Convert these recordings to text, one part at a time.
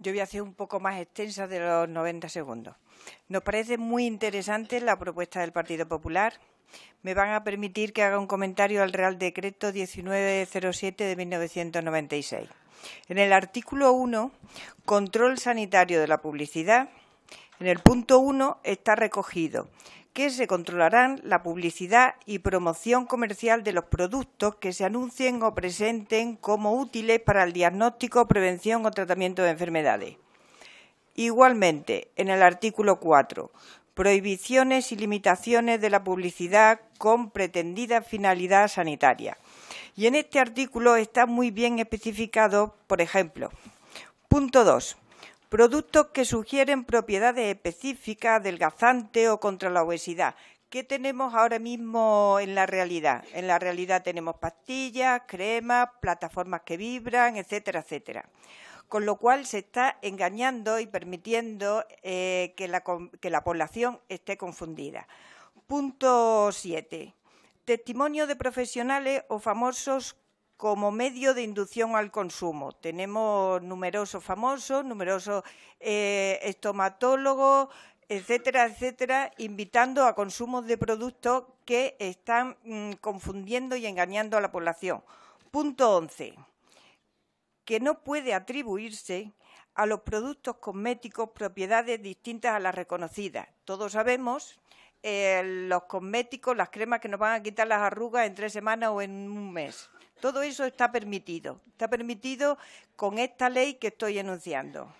yo voy a hacer un poco más extensa de los 90 segundos. Nos parece muy interesante la propuesta del Partido Popular. Me van a permitir que haga un comentario al Real Decreto 1907 de 1996. En el artículo 1, control sanitario de la publicidad, en el punto 1 está recogido que se controlarán la publicidad y promoción comercial de los productos que se anuncien o presenten como útiles para el diagnóstico, prevención o tratamiento de enfermedades. Igualmente, en el artículo 4, prohibiciones y limitaciones de la publicidad con pretendida finalidad sanitaria. Y en este artículo está muy bien especificado, por ejemplo, punto 2 productos que sugieren propiedades específicas, adelgazante o contra la obesidad. ¿Qué tenemos ahora mismo en la realidad? En la realidad tenemos pastillas, cremas, plataformas que vibran, etcétera, etcétera con lo cual se está engañando y permitiendo eh, que, la, que, la, población esté confundida. Punto 7. Testimonio de profesionales o famosos como medio de inducción al consumo. Tenemos numerosos famosos, numerosos eh, estomatólogos, etcétera, etcétera, invitando a consumos de productos que están mm, confundiendo y engañando a la población. Punto 11. Que no puede atribuirse a los productos cosméticos propiedades distintas a las reconocidas. Todos sabemos eh, los cosméticos, las cremas que nos van a quitar las arrugas en tres semanas o en un mes. Todo eso está permitido, está permitido con esta ley que estoy enunciando.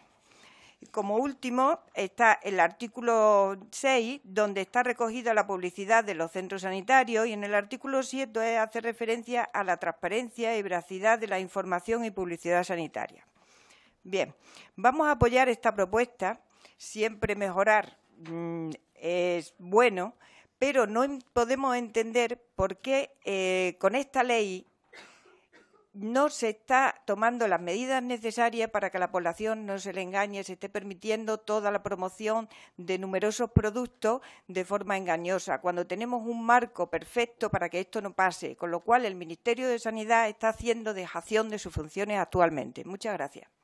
Como último está el artículo 6, donde está recogida la publicidad de los centros sanitarios, y en el artículo 7 hace referencia a la transparencia y veracidad de la información y publicidad sanitaria. Bien, vamos a apoyar esta propuesta. Siempre mejorar mm, es bueno, pero no podemos entender por qué eh, con esta ley no se está tomando las medidas necesarias para que a la población no se le engañe, se esté permitiendo toda la promoción de numerosos productos de forma engañosa, cuando tenemos un marco perfecto para que esto no pase, con lo cual el Ministerio de Sanidad está haciendo dejación de sus funciones actualmente. Muchas gracias.